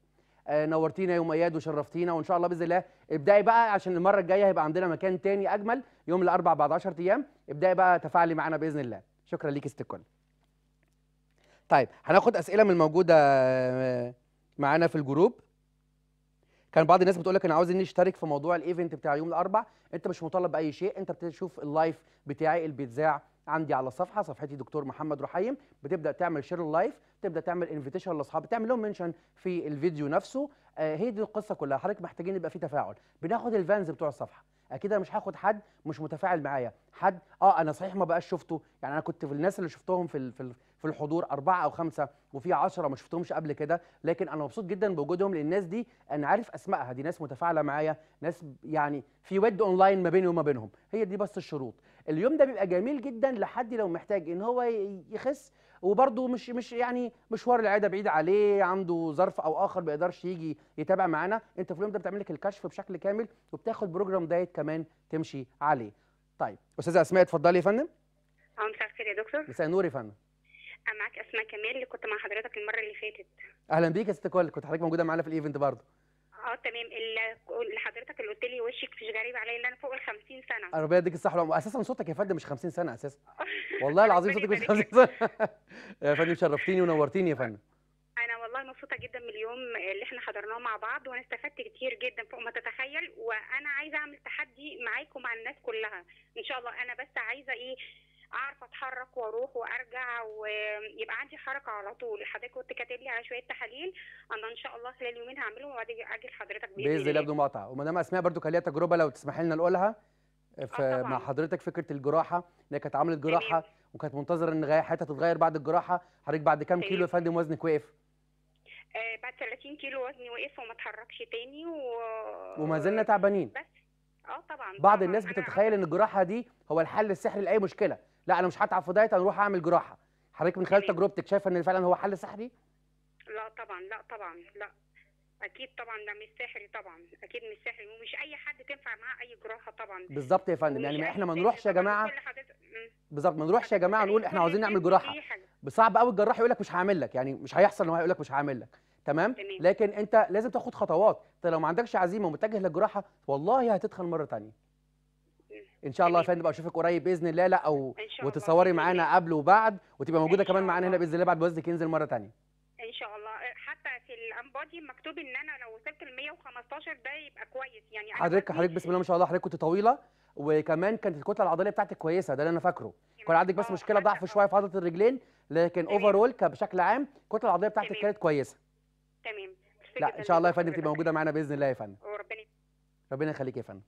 آه، نورتينا يوم اياد وشرفتينا وان شاء الله باذن الله ابداي بقى عشان المره الجايه هيبقى عندنا مكان تاني اجمل يوم الاربعاء بعد 10 ايام ابداي بقى تفاعلي معانا باذن الله شكرا ليك استكل طيب هناخد اسئله من الموجوده آه، معانا في الجروب كان بعض الناس بتقول لك انا عاوز اني اشترك في موضوع الايفنت بتاع يوم الاربع انت مش مطالب باي شيء انت بتشوف اللايف بتاعي اللي بيتذاع عندي على الصفحه صفحتي دكتور محمد رحيم بتبدا تعمل شير اللايف تبدا تعمل انفيتيشن لاصحابك تعمل لهم منشن في الفيديو نفسه آه هي دي القصه كلها حضرتك محتاجين يبقى في تفاعل بناخد الفانز بتوع الصفحه اكيد انا مش هاخد حد مش متفاعل معايا حد اه انا صحيح ما بقاش شفته يعني انا كنت في الناس اللي شفتهم في في في الحضور أربعة أو خمسة وفي عشرة ما شفتهمش قبل كده لكن أنا مبسوط جدا بوجودهم لأن الناس دي أنا عارف أسمائها دي ناس متفاعلة معايا ناس يعني في ود أونلاين ما بيني وما بينهم هي دي بس الشروط اليوم ده بيبقى جميل جدا لحد لو محتاج ان هو يخس وبرضه مش مش يعني مشوار العياده بعيد عليه عنده ظرف او اخر ما يقدرش يجي يتابع معانا انت في اليوم ده بتعمل لك الكشف بشكل كامل وبتاخد بروجرام دايت كمان تمشي عليه طيب استاذه اسماء اتفضلي يا فندم مساء الخير يا دكتور مساء النور يا فندم معاك اسماء كمال اللي كنت مع حضرتك المره اللي فاتت اهلا بيك يا ست كوال كنت حضرتك موجوده معانا في الايفنت برضه اه تمام اللي حضرتك اللي قلت لي وشك مش غريب عليا ان انا فوق ال 50 سنه ربنا يديك الصحه اساسا صوتك يا فندم مش 50 سنه اساسا والله العظيم صوتك مش 50 سنه يا فندم شرفتيني ونورتيني يا فندم انا والله مبسوطه جدا من اليوم اللي احنا حضرناه مع بعض وانا استفدت كتير جدا فوق ما تتخيل وانا عايزه اعمل تحدي معاك ومع الناس كلها ان شاء الله انا بس عايزه ايه اعرف اتحرك واروح وارجع ويبقى عندي حركه على طول حضرتك كنت كاتب لي على شويه تحاليل انا ان شاء الله خلال يومين هعملهم وبعد اجي لحضرتك باذن الله بدون مقاطعه ومدام اسماء برضو كان ليها تجربه لو تسمحي لنا نقولها آه، مع حضرتك فكره الجراحه ان كانت عملت جراحه وكانت منتظره ان حياتها تتغير بعد الجراحه حضرتك بعد كام كيلو يا فندم وزنك وقف؟ آه، بعد 30 كيلو وزني وقف وما اتحركش تاني و... وما زلنا تعبانين بس اه طبعا بعض طبعًا. الناس بتتخيل ان الجراحه دي هو الحل السحري لاي مشكله لا انا مش هتعب في دايت انا اروح اعمل جراحه حضرتك من خلال تجربتك شايفه ان فعلا هو حل سحري لا طبعا لا طبعا لا اكيد طبعا ده مش سحري طبعا اكيد مش سحري ومش اي حد تنفع معاه اي جراحه طبعا بالظبط يا فندم يعني احنا ما نروحش يا جماعه بالظبط ما نروحش يا جماعه نقول احنا عاوزين نعمل جراحه بصعب قوي الجراح يقول لك مش هعمل لك يعني مش هيحصل ان هو يقول لك مش هعمل لك تمام لكن انت لازم تاخد خطوات انت لو ما عندكش عزيمه ومتجه للجراحه والله هتدخل مره ثانيه ان شاء الله يا فندم اشوفك قريب باذن الله لا او وتصوري معانا قبل وبعد وتبقى موجوده كمان معانا هنا باذن الله بعد وزنك ينزل مره ثانيه ان شاء الله حتى في الانبادي مكتوب ان انا لو وصلت ال 115 ده يبقى كويس يعني حضرتك حضرتك بسم الله ما شاء الله حضرتك كنت طويله وكمان كانت الكتله العضليه بتاعتك كويسه ده اللي انا فاكره كان عندك بس آه، مشكله ضعف شويه في عضله الرجلين لكن اوفرول بشكل عام الكتله العضليه بتاعتك كانت كويسه تمام لا ان شاء الله يا فندم تبقى موجوده معانا باذن الله يا فندم ربنا يخليك يا فندم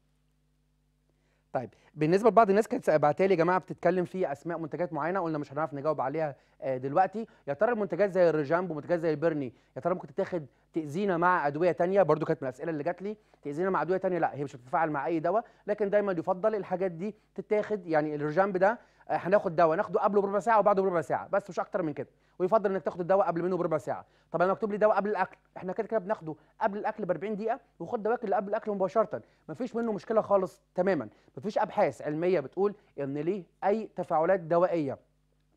طيب بالنسبه لبعض الناس كانت بعتها لي يا جماعه بتتكلم في اسماء منتجات معينه قلنا مش هنعرف نجاوب عليها آه، دلوقتي يا ترى المنتجات زي الريجامب ومنتجات زي البرني يا ترى ممكن تتاخد تاذينا مع ادويه ثانيه برده كانت من الاسئله اللي جات لي تاذينا مع ادويه ثانيه لا هي مش بتتفاعل مع اي دواء لكن دايما يفضل الحاجات دي تتاخد يعني الريجامب ده هناخد دواء ناخده قبله بربع ساعه وبعده بربع ساعه بس مش اكتر من كده ويفضل انك تاخد الدواء قبل منه بربع ساعه طب انا مكتوب لي دواء قبل الاكل احنا كده كده بناخده قبل الاكل ب 40 دقيقه وخد دواءك اللي قبل الاكل مباشره مفيش منه مشكله خالص تماما مفيش ابحاث علميه بتقول ان ليه اي تفاعلات دوائيه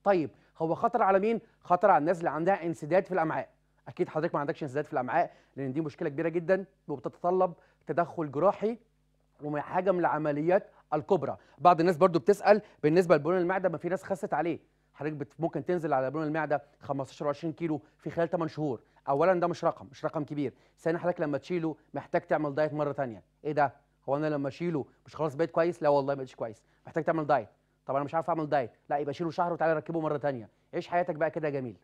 طيب هو خطر على مين خطر على الناس اللي عندها انسداد في الامعاء اكيد حضرتك ما عندكش انسداد في الامعاء لان دي مشكله كبيره جدا وبتتطلب تدخل جراحي وحاجه من العمليات الكبرى بعض الناس برضو بتسال بالنسبه لبرون المعده ما في ناس خست عليه حضرتك ممكن تنزل على برون المعده 15 و20 كيلو في خلال 8 شهور اولا ده مش رقم مش رقم كبير ثانيا حضرتك لما تشيله محتاج تعمل دايت مره ثانيه ايه ده هو انا لما اشيله مش خلاص بقيت كويس لا والله ما بقتش كويس محتاج تعمل دايت طب انا مش عارف اعمل دايت لا يبقى شيله شهر وتعالى ركبه مره ثانيه عيش حياتك بقى كده يا جميل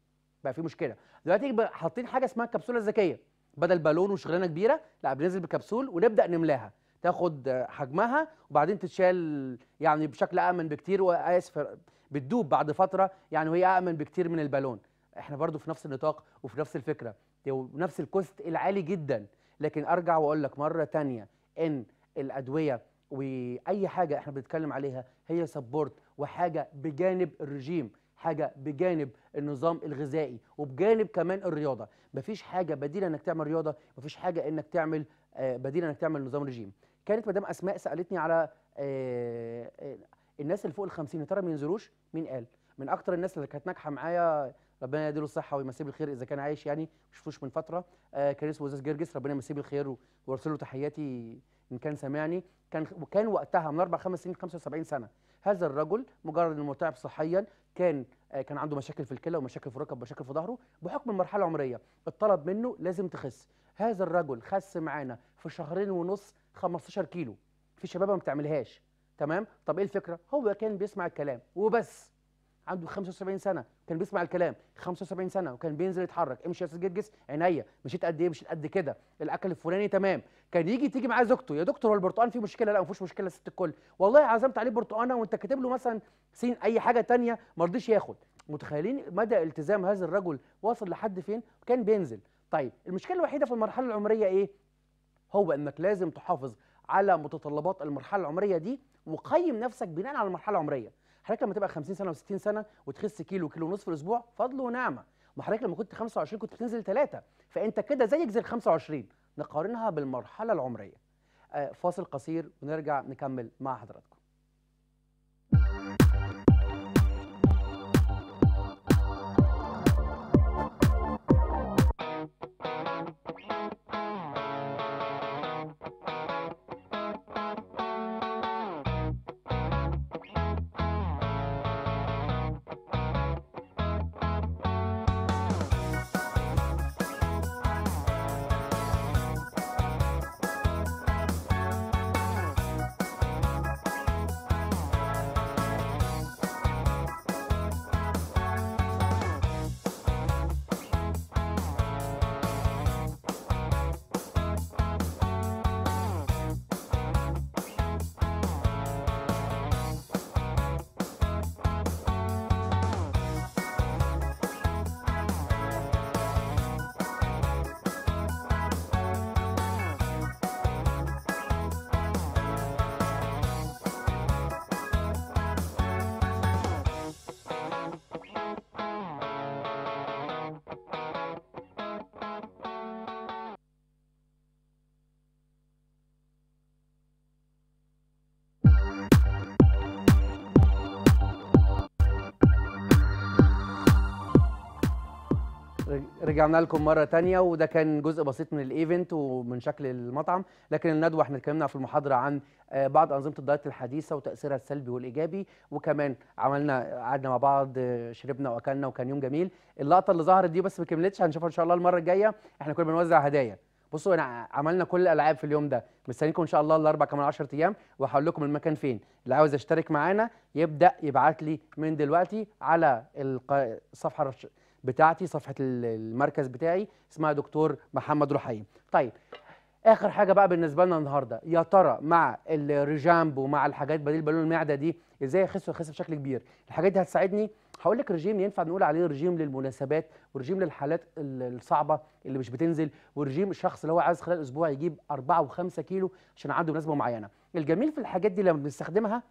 بقى في مشكله دلوقتي حاطين حاجه اسمها الكبسوله الذكيه بدل بالون وشغلانه كبيره لا بننزل بكبسول ونبدا نملاها تاخد حجمها وبعدين تتشال يعني بشكل امن بكتير واسف بتدوب بعد فتره يعني وهي امن بكتير من البالون احنا برضو في نفس النطاق وفي نفس الفكره ونفس الكوست العالي جدا لكن ارجع واقول لك مره تانية ان الادويه واي حاجه احنا بنتكلم عليها هي سبورت وحاجه بجانب الرجيم حاجه بجانب النظام الغذائي وبجانب كمان الرياضه مفيش حاجه بديله انك تعمل رياضه مفيش حاجه انك تعمل آه، بديله انك تعمل نظام رجيم كانت مدام اسماء سالتني على آه، آه، الناس اللي فوق ال 50 يا ترى ما ينزلوش مين قال من اكتر الناس اللي كانت ناجحه معايا ربنا يديله الصحه ويمسيه بالخير اذا كان عايش يعني ما شفتوش من فتره كان اسمه استاذ جرجس ربنا يمسيه بالخير وارسل له تحياتي ان كان سامعني كان وكان وقتها من اربع خمس سنين 75 سنه هذا الرجل مجرد انه متعب صحيا كان آه، كان عنده مشاكل في الكلى ومشاكل في الركب ومشاكل في ظهره بحكم المرحله العمريه اتطلب منه لازم تخس هذا الرجل خس معانا في شهرين ونص 15 كيلو في شباب ما بتعملهاش تمام طب ايه الفكره هو كان بيسمع الكلام وبس عنده 75 سنه كان بيسمع الكلام 75 سنه وكان بينزل يتحرك امشي إيه، يا استاذ جرجس عينيا مشيت قد ايه مشيت قد كده الاكل الفلاني تمام كان يجي تيجي معاه زوجته يا دكتور هو البرتقال فيه مشكله لا ما فيهوش مشكله ست الكل والله عزمت عليه برتقانه وانت كاتب له مثلا سين اي حاجه ثانيه ما رضيش ياخد متخيلين مدى التزام هذا الرجل واصل لحد فين كان بينزل طيب المشكله الوحيده في المرحله العمريه ايه هو انك لازم تحافظ على متطلبات المرحله العمريه دي وقيم نفسك بناء على المرحله العمريه حضرتك لما تبقى 50 سنه و60 سنه وتخس كيلو كيلو ونص في الاسبوع فضل ونعمه ما حضرتك لما كنت 25 كنت بتنزل 3 فانت كده زيك زي ال 25 نقارنها بالمرحله العمريه آه، فاصل قصير ونرجع نكمل مع حضراتكم رجعنا لكم مره تانية وده كان جزء بسيط من الايفنت ومن شكل المطعم لكن الندوه احنا اتكلمنا في المحاضره عن آه، بعض انظمه الدايت الحديثه وتاثيرها السلبي والايجابي وكمان عملنا قعدنا مع بعض شربنا واكلنا وكان يوم جميل اللقطه اللي ظهرت دي بس ما كملتش هنشوفها ان شاء الله المره الجايه احنا كنا بنوزع هدايا بصوا انا عملنا كل الالعاب في اليوم ده مستنيكم ان شاء الله الاربع كمان 10 ايام وهقول لكم المكان فين اللي عاوز يشترك معانا يبدا يبعت لي من دلوقتي على الصفحه بتاعتي صفحه المركز بتاعي اسمها دكتور محمد رحيم طيب اخر حاجه بقى بالنسبه لنا النهارده يا ترى مع الريجامب ومع الحاجات بديل بالون المعده دي ازاي اخس واخس بشكل كبير الحاجات دي هتساعدني هقول لك رجيم ينفع نقول عليه رجيم للمناسبات ورجيم للحالات الصعبه اللي مش بتنزل ورجيم الشخص اللي هو عايز خلال اسبوع يجيب 4 و5 كيلو عشان عنده مناسبه معينه الجميل في الحاجات دي لما بنستخدمها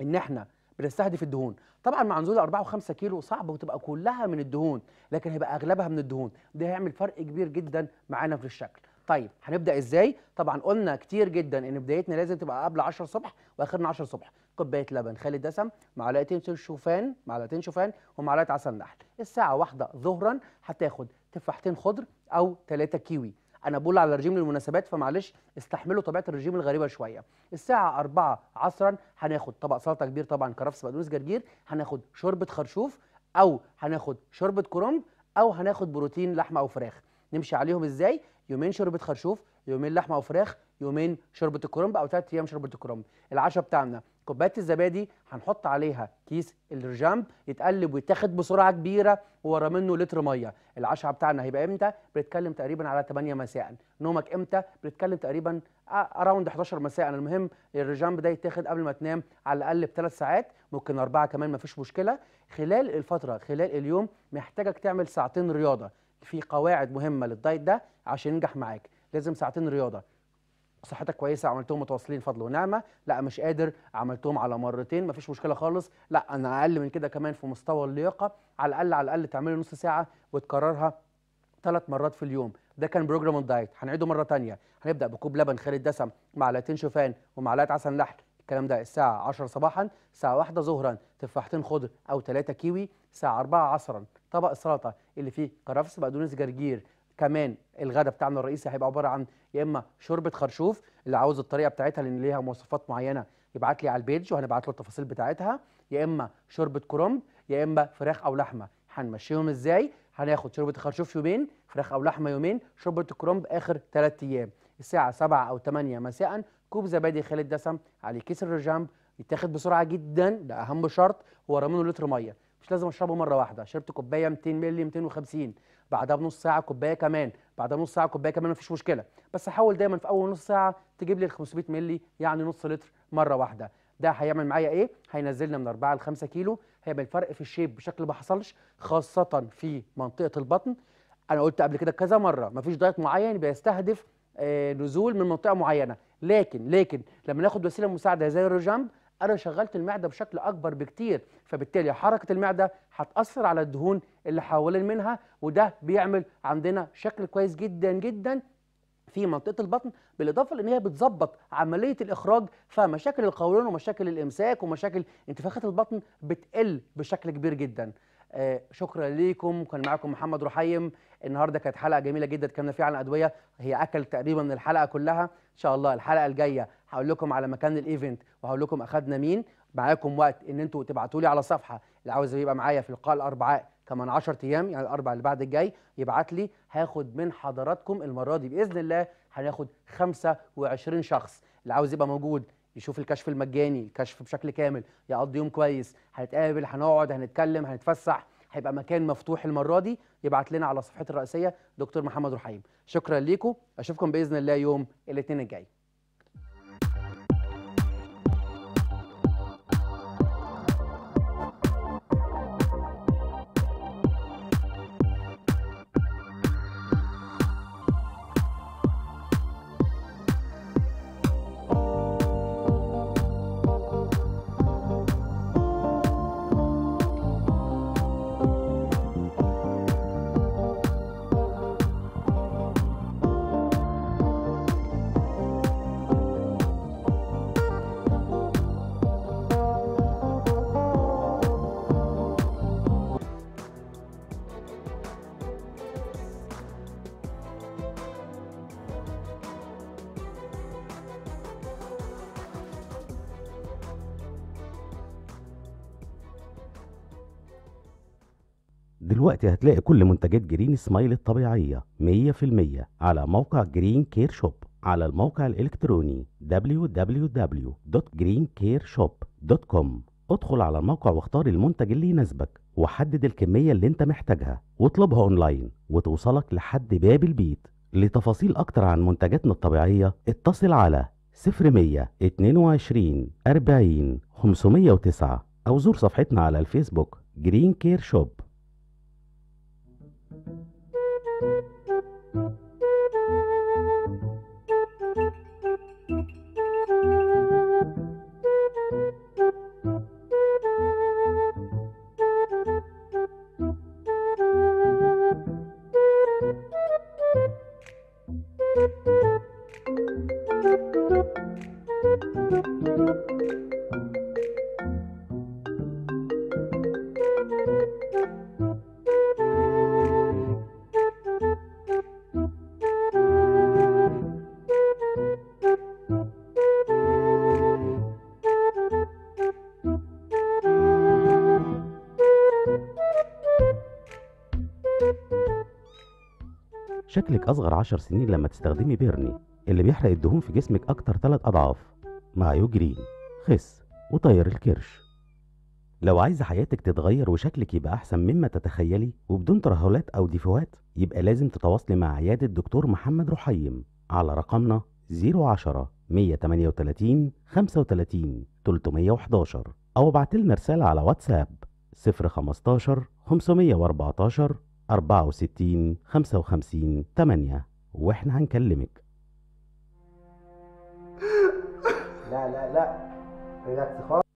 ان احنا بنستهدف الدهون طبعا مع نزول 4 و5 كيلو صعب وتبقى كلها من الدهون لكن هيبقى اغلبها من الدهون ده هيعمل فرق كبير جدا معانا في الشكل طيب هنبدا ازاي طبعا قلنا كتير جدا ان بدايتنا لازم تبقى قبل 10 الصبح واخرنا 10 الصبح كوبايه لبن خالي دسم معلقتين شوفان معلقتين شوفان ومعلقه عسل نحل الساعه واحدة ظهرا هتاخد تفاحتين خضر او 3 كيوي انا بقول على رجيم للمناسبات فمعلش استحملوا طبيعه الرجيم الغريبه شويه الساعه 4 عصرا هناخد طبق سلطه كبير طبعا كرفس بقدونس جرجير هناخد شوربه خرشوف او هناخد شوربه كرنب او هناخد بروتين لحمه او فراخ نمشي عليهم ازاي يومين شوربه خرشوف يومين لحمه او فراخ يومين شوربه الكرنب او ثلاث ايام شوربه الكرنب العشاء بتاعنا كوبايه الزبادي هنحط عليها كيس الرجامب يتقلب ويتاخد بسرعه كبيره وورا منه لتر ميه العشاء بتاعنا هيبقى امتى بنتكلم تقريبا على 8 مساء نومك امتى بنتكلم تقريبا اراوند 11 مساء المهم الرجامب ده يتاخد قبل ما تنام على الاقل بثلاث ساعات ممكن اربعه كمان مفيش مشكله خلال الفتره خلال اليوم محتاجك تعمل ساعتين رياضه في قواعد مهمه للدايت ده عشان ينجح معاك لازم ساعتين رياضه صحتك كويسه عملتهم متواصلين فضل ونعمه لا مش قادر عملتهم على مرتين مفيش مشكله خالص لا انا اقل من كده كمان في مستوى اللياقه على الاقل على الاقل تعمل نص ساعه وتكررها ثلاث مرات في اليوم ده كان بروجرام الدايت هنعيده مره ثانيه هنبدا بكوب لبن خالي الدسم معلقتين شوفان ومعلقه عسل نحل الكلام ده الساعه 10 صباحا الساعه 1 ظهرا تفاحتين خضر او ثلاثه كيوي الساعه 4 عصرا طبق السلطه اللي فيه كرفس بقدونس جرجير كمان الغداء بتاعنا الرئيسي هيبقى عباره عن يا اما شوربه خرشوف اللي عاوز الطريقه بتاعتها لان ليها مواصفات معينه يبعت لي على البيج وهنبعت له التفاصيل بتاعتها يا اما شوربه كرنب يا اما فراخ او لحمه هنمشيهم ازاي هناخد شوربه الخرشوف يومين فراخ او لحمه يومين شوربه الكرنب اخر 3 ايام الساعه 7 او 8 مساء كوب زبادي خالي الدسم عليه كيس الرجامب يتاخد بسرعه جدا ده اهم شرط هو رمينه لتر ميه مش لازم اشربه مره واحده شربت كوبايه 200 مللي 250 بعدها بنص ساعه كوبايه كمان بعدها بنص ساعه كوبايه كمان مفيش مشكله بس حاول دايما في اول نص ساعه تجيب لي ال 500 مللي يعني نص لتر مره واحده ده هيعمل معايا ايه هينزلنا من 4 ل 5 كيلو هيعمل فرق في الشيب بشكل ما حصلش خاصه في منطقه البطن انا قلت قبل كده كذا مره مفيش دايت معين بيستهدف آه، نزول من منطقه معينه لكن لكن لما ناخد وسيله مساعده زي الرجامب انا شغلت المعده بشكل اكبر بكتير فبالتالي حركه المعده هتاثر على الدهون اللي حوالين منها وده بيعمل عندنا شكل كويس جدا جدا في منطقه البطن بالاضافه لان هي بتظبط عمليه الاخراج فمشاكل القولون ومشاكل الامساك ومشاكل انتفاخات البطن بتقل بشكل كبير جدا آه شكرا ليكم كان معاكم محمد رحيم النهارده كانت حلقه جميله جدا اتكلمنا فيها عن الادويه هي اكل تقريبا الحلقه كلها ان شاء الله الحلقه الجايه هقول لكم على مكان الايفنت وهقول لكم اخذنا مين معاكم وقت ان انتوا تبعتوا لي على صفحه اللي عاوز يبقى معايا في لقاء الاربعاء كمان 10 ايام يعني الاربع اللي بعد الجاي يبعت لي هاخد من حضراتكم المره دي باذن الله هناخد 25 شخص اللي عاوز يبقى موجود يشوف الكشف المجاني الكشف بشكل كامل يقضي يوم كويس هنتقابل هنقعد هنتكلم هنتفسح هيبقى مكان مفتوح المره دي يبعت لنا على صفحتي الرئيسيه دكتور محمد رحيم شكرا ليكم اشوفكم باذن الله يوم الاثنين الجاي دلوقتي هتلاقي كل منتجات جرين سمايل الطبيعية 100% على موقع جرين كير شوب على الموقع الإلكتروني www.greencareshop.com ادخل على الموقع واختار المنتج اللي يناسبك وحدد الكمية اللي انت محتاجها واطلبها اونلاين وتوصلك لحد باب البيت لتفاصيل اكتر عن منتجاتنا الطبيعية اتصل على 0122 40 509 او زور صفحتنا على الفيسبوك جرين كير شوب thank you شكلك أصغر عشر سنين لما تستخدمي بيرني اللي بيحرق الدهون في جسمك أكتر ثلاث أضعاف مع يوجرين خس وطير الكرش لو عايزة حياتك تتغير وشكلك يبقى أحسن مما تتخيلي وبدون ترهلات أو ديفوات يبقى لازم تتواصلي مع عيادة دكتور محمد رحيم على رقمنا 010 138 35 311 أو ابعتلنا رسالة على واتساب 015 514 64 55 8 واحنا هنكلمك لا لا لا ريلاكس خالص